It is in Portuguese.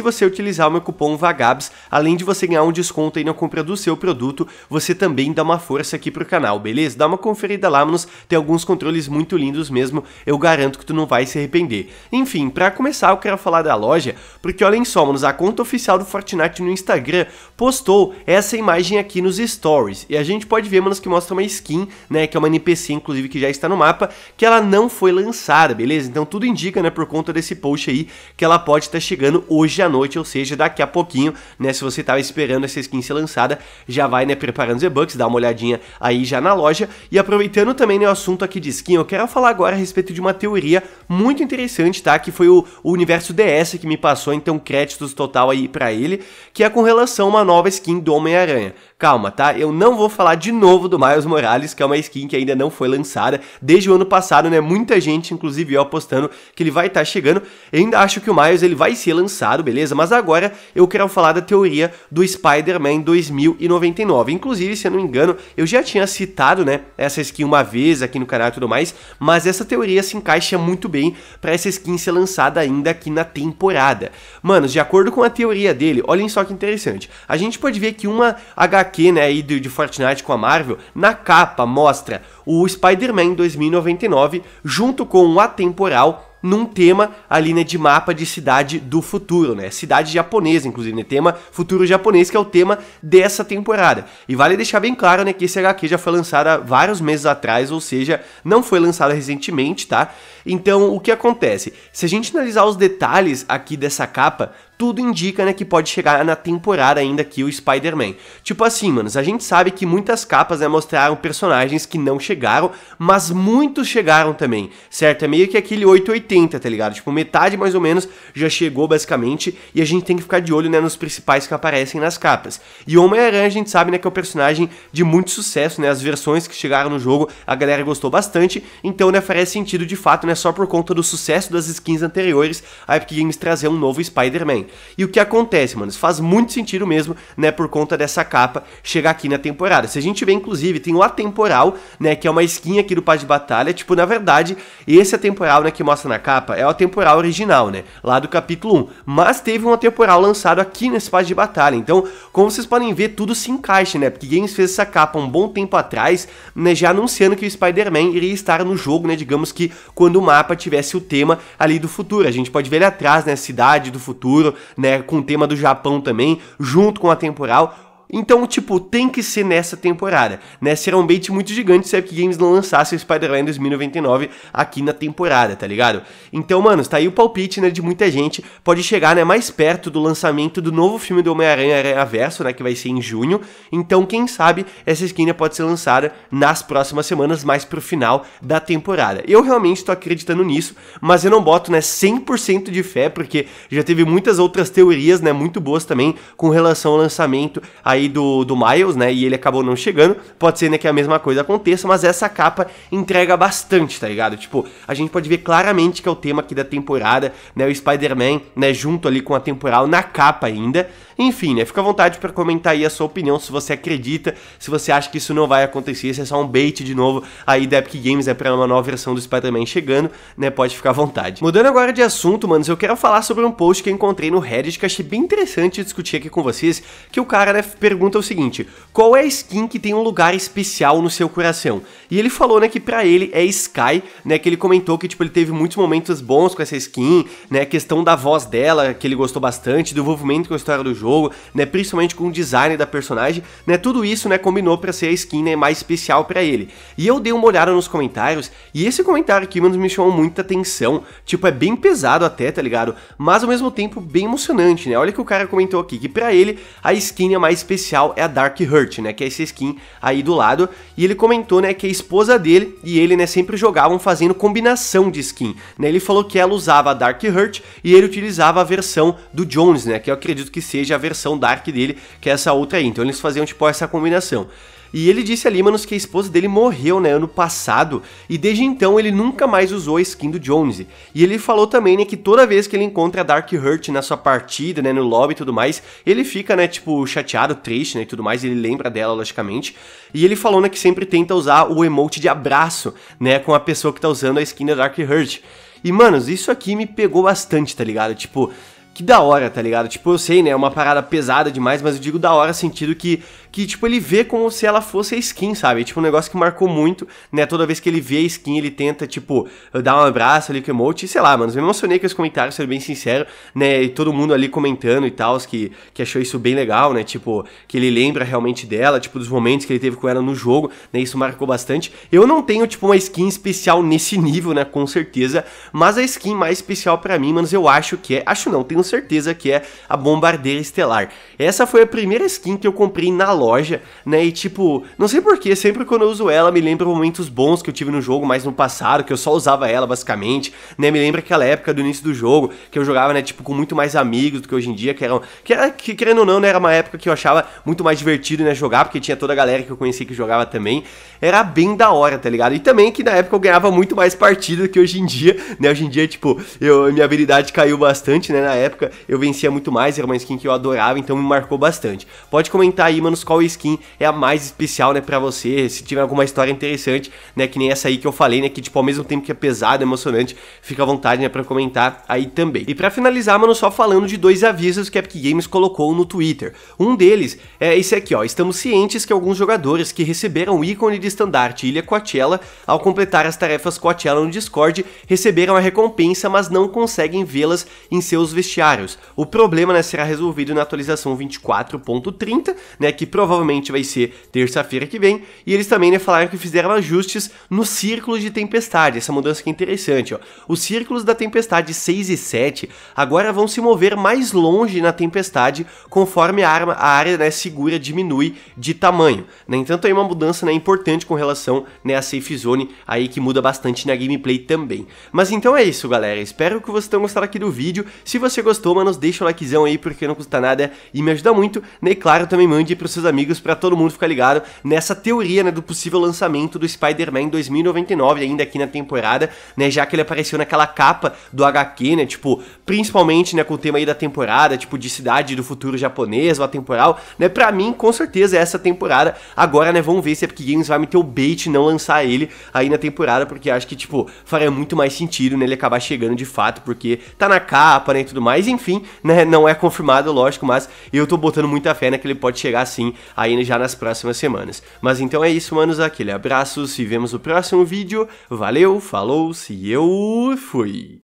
se você utilizar o meu cupom VAGABS, além de você ganhar um desconto aí na compra do seu produto, você também dá uma força aqui pro canal, beleza? Dá uma conferida lá, manos, tem alguns controles muito lindos mesmo, eu garanto que tu não vai se arrepender. Enfim, para começar eu quero falar da loja, porque olhem só, manos, a conta oficial do Fortnite no Instagram postou essa imagem aqui nos stories, e a gente pode ver, manos, que mostra uma skin, né, que é uma NPC, inclusive, que já está no mapa, que ela não foi lançada, beleza? Então tudo indica, né, por conta desse post aí, que ela pode estar tá chegando hoje à meia-noite, ou seja, daqui a pouquinho, né? Se você tava tá esperando essa skin ser lançada, já vai, né, preparando os e-bucks, dá uma olhadinha aí já na loja. E aproveitando também, né, o assunto aqui de skin, eu quero falar agora a respeito de uma teoria muito interessante, tá? Que foi o, o universo DS que me passou, então créditos total aí para ele, que é com relação a uma nova skin do Homem-Aranha. Calma, tá? Eu não vou falar de novo do Miles Morales, que é uma skin que ainda não foi lançada desde o ano passado, né? Muita gente, inclusive eu, apostando que ele vai estar tá chegando. Eu ainda acho que o Miles ele vai ser lançado, beleza? Mas agora eu quero falar da teoria do Spider-Man 2099. Inclusive, se eu não me engano, eu já tinha citado, né, essa skin uma vez aqui no canal e tudo mais, mas essa teoria se encaixa muito bem para essa skin ser lançada ainda aqui na temporada. Mano, de acordo com a teoria dele, olhem só que interessante. A gente pode ver que uma HQ, né, aí de, de Fortnite com a Marvel, na capa mostra o Spider-Man 2099 junto com o Atemporal num tema ali, né, de mapa de cidade do futuro, né? Cidade japonesa, inclusive, né? Tema futuro japonês, que é o tema dessa temporada. E vale deixar bem claro, né, que esse HQ já foi lançado há vários meses atrás, ou seja, não foi lançado recentemente, tá? Então, o que acontece? Se a gente analisar os detalhes aqui dessa capa, tudo indica, né, que pode chegar na temporada ainda aqui o Spider-Man. Tipo assim, manos, a gente sabe que muitas capas, né, mostraram personagens que não chegaram, mas muitos chegaram também, certo? É meio que aquele 880, tá ligado? Tipo, metade mais ou menos já chegou, basicamente, e a gente tem que ficar de olho, né, nos principais que aparecem nas capas. E Homem-Aranha, a gente sabe, né, que é um personagem de muito sucesso, né, as versões que chegaram no jogo, a galera gostou bastante, então, né, faz sentido, de fato, né, só por conta do sucesso das skins anteriores, a Epic Games trazer um novo Spider-Man. E o que acontece, mano? Isso faz muito sentido mesmo, né? Por conta dessa capa chegar aqui na temporada. Se a gente vê, inclusive, tem o Atemporal, né? Que é uma skin aqui do Paz de Batalha. Tipo, na verdade, esse Atemporal, né? Que mostra na capa é o Atemporal original, né? Lá do capítulo 1. Mas teve um Atemporal lançado aqui nesse Paz de Batalha. Então, como vocês podem ver, tudo se encaixa, né? Porque Games fez essa capa um bom tempo atrás, né? Já anunciando que o Spider-Man iria estar no jogo, né? Digamos que quando o mapa tivesse o tema ali do futuro. A gente pode ver ele atrás, né? Cidade do futuro, né, com o tema do Japão também, junto com a temporal. Então, tipo, tem que ser nessa temporada, né? Será um bait muito gigante se a Epic Games não lançasse o Spider-Man 2099 aqui na temporada, tá ligado? Então, mano, tá aí o palpite, né, de muita gente. Pode chegar, né, mais perto do lançamento do novo filme do Homem-Aranha Aranha Verso, né, que vai ser em junho. Então, quem sabe, essa skin né, pode ser lançada nas próximas semanas, mais pro final da temporada. Eu realmente tô acreditando nisso, mas eu não boto, né, 100% de fé, porque já teve muitas outras teorias, né, muito boas também, com relação ao lançamento aí aí do, do Miles, né? E ele acabou não chegando. Pode ser né, que a mesma coisa aconteça, mas essa capa entrega bastante, tá ligado? Tipo, a gente pode ver claramente que é o tema aqui da temporada, né? O Spider-Man, né? Junto ali com a temporal na capa ainda. Enfim, né? Fica à vontade para comentar aí a sua opinião, se você acredita, se você acha que isso não vai acontecer, se é só um bait de novo aí da Epic Games, é né, para uma nova versão do Spider-Man chegando, né? Pode ficar à vontade. Mudando agora de assunto, manos, eu quero falar sobre um post que eu encontrei no Reddit que achei bem interessante discutir aqui com vocês, que o cara, né? pergunta o seguinte: qual é a skin que tem um lugar especial no seu coração? E ele falou, né, que para ele é Sky, né, que ele comentou que tipo ele teve muitos momentos bons com essa skin, né, a questão da voz dela, que ele gostou bastante, do envolvimento com a história do jogo, né, principalmente com o design da personagem, né, tudo isso, né, combinou para ser a skin né, mais especial para ele. E eu dei uma olhada nos comentários e esse comentário aqui mano, me chamou muita atenção, tipo é bem pesado até, tá ligado? Mas ao mesmo tempo bem emocionante, né? Olha que o cara comentou aqui que para ele a skin é mais especial especial é a Dark Hurt, né, que é essa skin aí do lado, e ele comentou, né, que a esposa dele e ele, né, sempre jogavam fazendo combinação de skin, né, ele falou que ela usava a Dark Hurt e ele utilizava a versão do Jones, né, que eu acredito que seja a versão Dark dele, que é essa outra aí, então eles faziam, tipo, essa combinação. E ele disse ali, manos, que a esposa dele morreu, né, ano passado, e desde então ele nunca mais usou a skin do Jones. E ele falou também, né, que toda vez que ele encontra a Dark Hurt na sua partida, né, no lobby e tudo mais, ele fica, né, tipo, chateado, triste, né, e tudo mais, ele lembra dela, logicamente. E ele falou, né, que sempre tenta usar o emote de abraço, né, com a pessoa que tá usando a skin da Dark Hurt. E, manos, isso aqui me pegou bastante, tá ligado? Tipo, que da hora, tá ligado? Tipo, eu sei, né? É uma parada pesada demais, mas eu digo da hora sentido que que, tipo, ele vê como se ela fosse a skin, sabe? É, tipo, um negócio que marcou muito, né? Toda vez que ele vê a skin, ele tenta, tipo, dar um abraço ali com o emote, sei lá, mano. Eu me emocionei com os comentários, sendo bem sincero, né? E todo mundo ali comentando e tal, que, que achou isso bem legal, né? Tipo, que ele lembra realmente dela, tipo, dos momentos que ele teve com ela no jogo, né? Isso marcou bastante. Eu não tenho, tipo, uma skin especial nesse nível, né? Com certeza, mas a skin mais especial para mim, mano eu acho que é, acho não, tenho certeza que é a Bombardeira Estelar. Essa foi a primeira skin que eu comprei na loja, né? E tipo, não sei porquê, sempre quando eu uso ela, me lembra momentos bons que eu tive no jogo, mais no passado, que eu só usava ela basicamente, né? Me lembra aquela época do início do jogo, que eu jogava, né, tipo, com muito mais amigos do que hoje em dia, que eram. Que, era, que querendo ou não, né, era uma época que eu achava muito mais divertido, né, jogar, porque tinha toda a galera que eu conhecia que jogava também. Era bem da hora, tá ligado? E também que na época eu ganhava muito mais partida do que hoje em dia, né? Hoje em dia, tipo, eu, minha habilidade caiu bastante, né? Na época eu vencia muito mais, era uma skin que eu adorava, então me marcou bastante. Pode comentar aí, mano, nos qual skin é a mais especial, né, pra você, se tiver alguma história interessante, né, que nem essa aí que eu falei, né, que tipo, ao mesmo tempo que é pesado, emocionante, fica à vontade, né, pra comentar aí também. E para finalizar, mano, só falando de dois avisos que a Epic Games colocou no Twitter. Um deles é esse aqui, ó, estamos cientes que alguns jogadores que receberam o ícone de estandarte Ilha Coachella, ao completar as tarefas Coachella no Discord, receberam a recompensa, mas não conseguem vê-las em seus vestiários. O problema, né, será resolvido na atualização 24.30, né, que provavelmente vai ser terça-feira que vem, e eles também né, falaram que fizeram ajustes no círculo de tempestade, essa mudança que é interessante. Ó. Os círculos da tempestade 6 e 7 agora vão se mover mais longe na tempestade conforme a, arma, a área né, segura diminui de tamanho. Né? Então tem uma mudança né, importante com relação né, à Safe Zone, aí que muda bastante na gameplay também. Mas então é isso, galera. Espero que vocês tenham gostado aqui do vídeo. Se você gostou, mano, deixa o likezão aí, porque não custa nada e me ajuda muito. Né, e claro, também mande para os seus amigos para todo mundo ficar ligado nessa teoria né, do possível lançamento do Spider-Man 2099 ainda aqui na temporada, né, já que ele apareceu naquela capa do HQ, né, tipo, principalmente, né, com o tema aí da temporada, tipo, de cidade do futuro japonês ou atemporal, né, pra mim, com certeza, é essa temporada, agora, né, vamos ver se a Epic Games vai meter o bait e não lançar ele aí na temporada, porque acho que, tipo, faria muito mais sentido, né, ele acabar chegando de fato, porque tá na capa, né, e tudo mais, enfim, né, não é confirmado, lógico, mas eu tô botando muita fé, né, que ele pode chegar, assim, aí já nas próximas semanas. Mas então é isso, manos, aquele abraço, se vemos no próximo vídeo, valeu, falou, se eu fui!